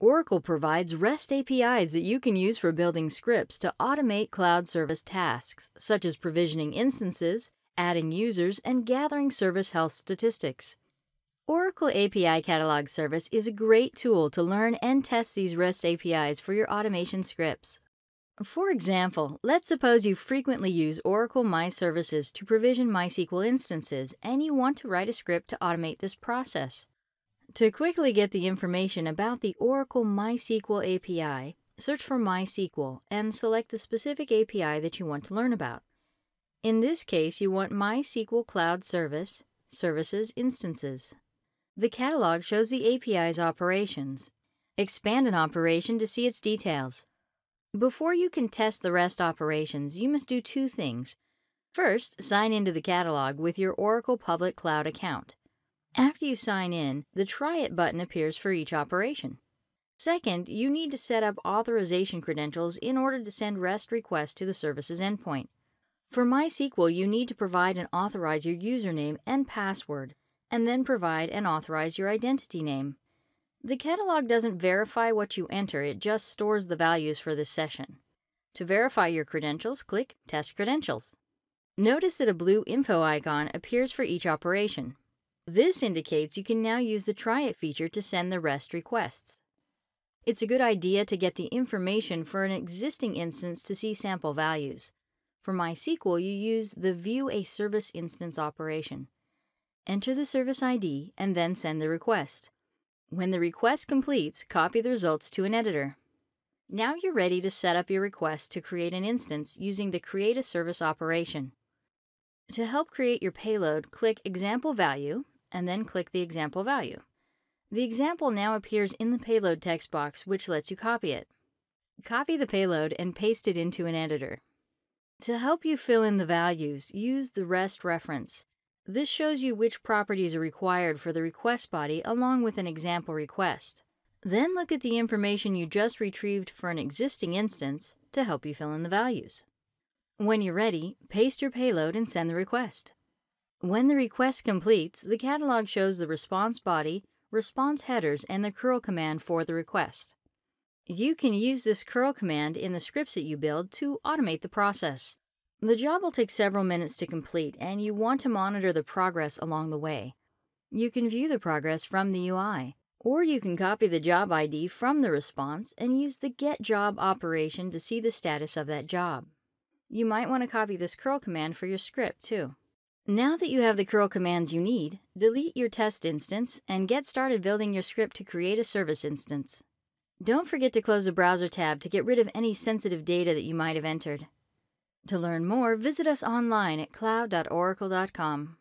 Oracle provides REST APIs that you can use for building scripts to automate cloud service tasks, such as provisioning instances, adding users, and gathering service health statistics. Oracle API Catalog Service is a great tool to learn and test these REST APIs for your automation scripts. For example, let's suppose you frequently use Oracle My Services to provision MySQL instances and you want to write a script to automate this process. To quickly get the information about the Oracle MySQL API, search for MySQL and select the specific API that you want to learn about. In this case, you want MySQL Cloud Service, Services Instances. The catalog shows the API's operations. Expand an operation to see its details. Before you can test the REST operations, you must do two things. First, sign into the catalog with your Oracle Public Cloud account. After you sign in, the Try It button appears for each operation. Second, you need to set up authorization credentials in order to send REST requests to the service's endpoint. For MySQL, you need to provide and authorize your username and password, and then provide and authorize your identity name. The catalog doesn't verify what you enter, it just stores the values for this session. To verify your credentials, click Test Credentials. Notice that a blue info icon appears for each operation. This indicates you can now use the Try It feature to send the REST requests. It's a good idea to get the information for an existing instance to see sample values. For MySQL, you use the View a Service Instance operation. Enter the service ID and then send the request. When the request completes, copy the results to an editor. Now you're ready to set up your request to create an instance using the Create a Service operation. To help create your payload, click Example Value and then click the example value. The example now appears in the payload text box, which lets you copy it. Copy the payload and paste it into an editor. To help you fill in the values, use the REST reference. This shows you which properties are required for the request body along with an example request. Then look at the information you just retrieved for an existing instance to help you fill in the values. When you're ready, paste your payload and send the request. When the request completes, the catalog shows the response body, response headers, and the curl command for the request. You can use this curl command in the scripts that you build to automate the process. The job will take several minutes to complete, and you want to monitor the progress along the way. You can view the progress from the UI, or you can copy the job ID from the response and use the get job operation to see the status of that job. You might want to copy this curl command for your script, too. Now that you have the curl commands you need, delete your test instance and get started building your script to create a service instance. Don't forget to close the browser tab to get rid of any sensitive data that you might have entered. To learn more, visit us online at cloud.oracle.com.